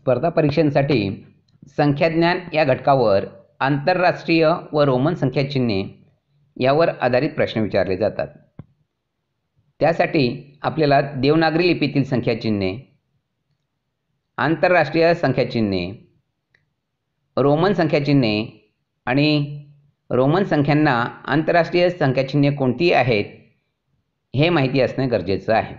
स्पर्धा परीक्षांसाठी संख्याज्ञान या घटकावर आंतरराष्ट्रीय व रोमन संख्याचिन्हे यावर आधारित प्रश्न विचारले जातात त्यासाठी आपल्याला देवनागरी लिपीतील संख्याचिन्हे आंतरराष्ट्रीय संख्याचिन्हे रोमन संख्याचिन्हे आणि रोमन संख्यांना आंतरराष्ट्रीय संख्याचिन्हे कोणती आहेत हे माहिती असणे गरजेचं आहे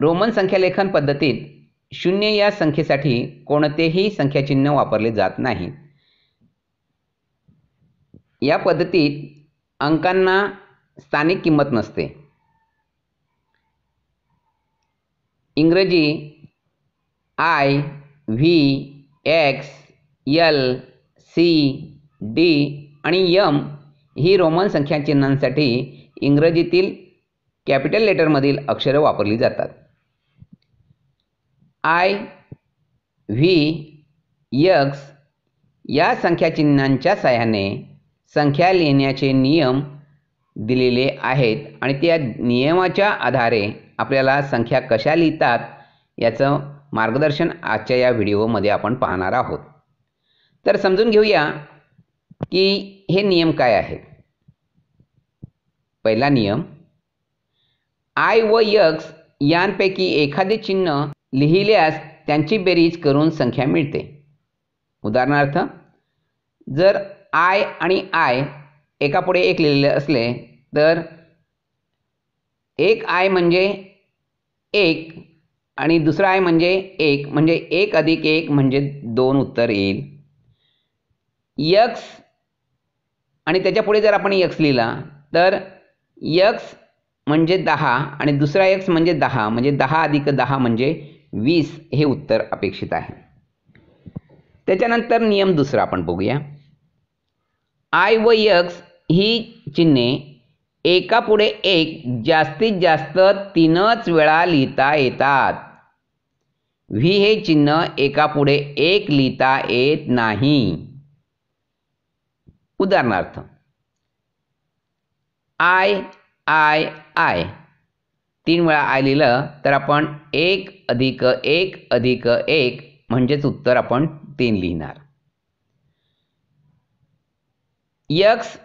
रोमन संख्यालेखन पद्धतीत शून्य या संख्येसाठी कोणतेही संख्याचिन्ह वापरले जात नाही या पद्धतीत अंकांना स्थानिक किंमत नसते इंग्रजी I V X L C D आणि यम ही रोमन संख्याचिन्हांसाठी इंग्रजीतील कॅपिटल लेटरमधील अक्षरं वापरली जातात आय व्ही यक्स या संख्याचिन्हांच्या साह्याने संख्या लिहिण्याचे नियम दिलेले आहेत आणि त्या नियमाच्या आधारे आपल्याला संख्या कशा लिहितात याचं मार्गदर्शन आजच्या या व्हिडिओमध्ये आपण पाहणार आहोत तर समजून घेऊया की हे नियम काय आहेत पहिला नियम आय व यक्स यांपैकी एखादे चिन्ह लिहिल्यास त्यांची बेरीज करून संख्या मिळते उदाहरणार्थ जर आय आणि आय एकापुढे एक लिहिलेले असले तर एक आय म्हणजे एक आणि दुसरा आय म्हणजे एक म्हणजे एक अधिक एक म्हणजे दोन उत्तर येईल यक्स आणि त्याच्यापुढे जर आपण यक्स लिहिला तर यक्स म्हणजे दहा आणि दुसरा यक्स म्हणजे दहा म्हणजे दहा अधिक दहा म्हणजे वीस हे उत्तर अपेक्षित आहे त्याच्यानंतर नियम दुसरा आपण बघूया आय व यक्स ही चिन्हे एकापुढे एक जास्तीत जास्त तीनच वेळा लिहिता येतात व्ही हे चिन्ह एकापुढे एक लिहिता येत नाही उदाहरणार्थ आय आय आय तीन वेळा आय लिहिलं तर आपण एक अधिक एक अधिक एक म्हणजेच उत्तर आपण तीन लिहिणार यक्स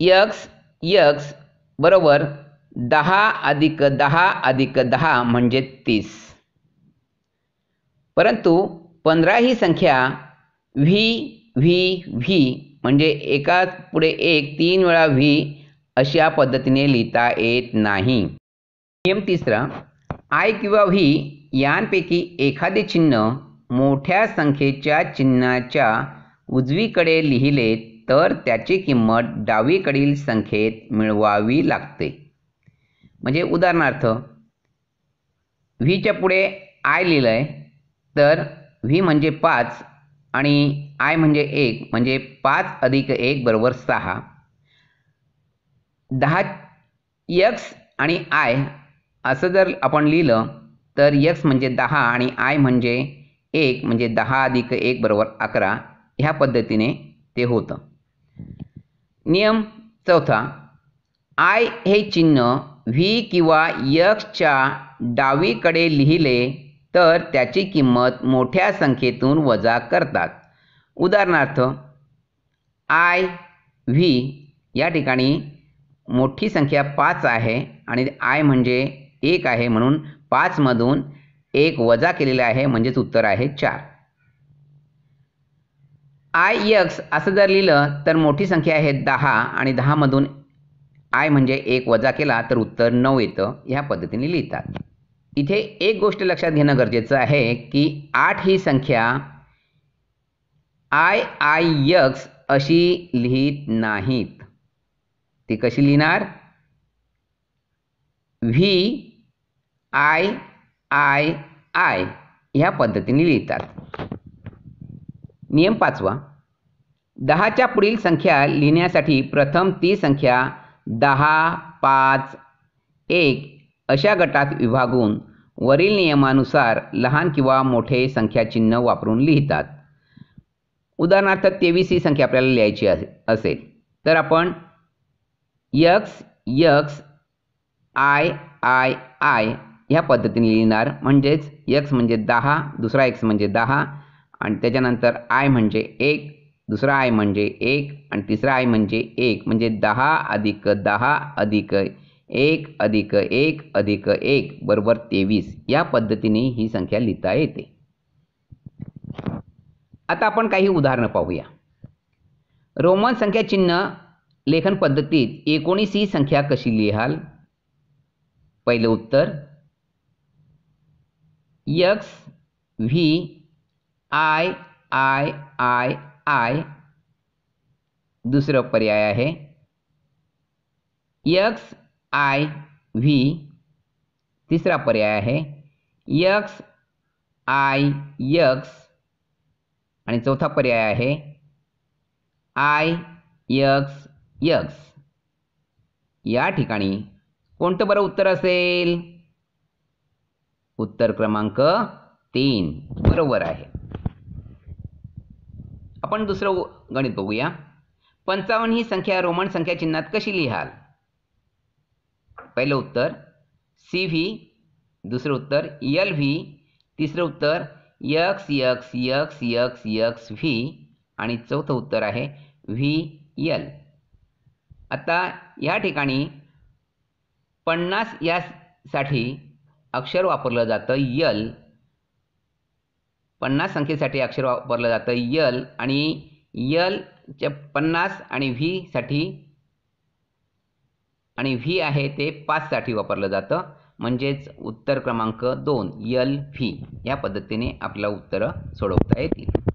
यक्स यक्स बरोबर दहा अधिक दहा अधिक दहा म्हणजे तीस परंतु पंधरा ही संख्या व्ही व्ही व्ही म्हणजे एका पुढे एक तीन वेळा व्ही अशा पद्धतीने लिहिता येत नाही नियम तिसरा आय किंवा व्ही यांपैकी एखादे चिन्ह मोठ्या संख्येच्या चिन्हाच्या उजवीकडे लिहिले तर त्याची किंमत डावीकडील संख्येत मिळवावी लागते म्हणजे उदाहरणार्थ व्हीच्या पुढे आय लिहिलं आहे तर व्ही म्हणजे पाच आणि आय म्हणजे एक म्हणजे पाच अधिक एक बरोबर सहा दहा यक्स आणि आय असं जर आपण लिहिलं तर यक्स म्हणजे दहा आणि आय म्हणजे एक म्हणजे दहा अधिक एक बरोबर अकरा ह्या पद्धतीने ते होतं नियम चौथा आय हे चिन्ह व्ही किंवा यक्सच्या डावीकडे लिहिले तर त्याची किंमत मोठ्या संख्येतून वजा करतात उदाहरणार्थ आय व्ही या ठिकाणी मोठी संख्या पाच आहे आणि आय म्हणजे एक आहे म्हणून मधून एक वजा केलेला आहे म्हणजेच उत्तर आहे चार आय यक्स असं जर लिहिलं तर मोठी संख्या आहे दहा आणि मधून आय म्हणजे एक वजा केला तर उत्तर नऊ येतं ह्या पद्धतीने लिहितात इथे एक गोष्ट लक्षात घेणं गरजेचं आहे की आठ ही संख्या आय आय यक्स अशी लिहित नाहीत ती कशी लिहिणार व्ही आय आय आय ह्या पद्धतीने लिहितात नियम पाचवा दहाच्या पुढील संख्या लिहिण्यासाठी प्रथम ती संख्या दहा पाच एक अशा गटात विभागून वरील नियमानुसार लहान किंवा मोठे संख्याचिन्ह वापरून लिहितात उदाहरणार्थ तेवीस ही संख्या आपल्याला लिहायची असेल तर आपण X X I I I ह्या पद्धतीने लिहिणार म्हणजेच एक्स म्हणजे दहा दुसरा एक्स म्हणजे दहा आणि त्याच्यानंतर आय म्हणजे एक दुसरा आय म्हणजे एक आणि तिसरा आय म्हणजे एक म्हणजे दहा अधिक दहा अधिक एक अधिक एक अधिक एक बरोबर तेवीस या पद्धतीने ही संख्या लिहिता येते आता आपण काही उदाहरणं पाहूया रोमन संख्या चिन्ह लेखन पद्धतीत एकोणीस ही संख्या कशी लिहाल पहिलं उत्तर X V I I I I दुसरं पर्याय आहे यक्स आय व्ही तिसरा पर्याय आहे यक्स आय यक्स आणि चौथा पर्याय आहे आय यक्स यक्स या ठिकाणी कोणतं बरं उत्तर असेल उत्तर क्रमांक तीन बरोबर आहे आपण दुसरं गणित बघूया पंचावन्न ही संख्या रोमन संख्या चिन्हात कशी लिहाल पहिलं उत्तर सी व्ही दुसरं उत्तर यल व्ही तिसरं उत्तर X X X X X V आणि चौथं उत्तर आहे व्ही यल आता या ठिकाणी पन्नास यासाठी अक्षर वापरलं जातं यल पन्नास संख्येसाठी अक्षर वापरलं जातं यल आणि यलच्या पन्नास आणि व्हीसाठी आणि व्ही आहे ते पाचसाठी वापरलं जातं म्हणजेच उत्तर क्रमांक दोन यल व्ही या पद्धतीने आपल्याला उत्तरं सोडवता येतील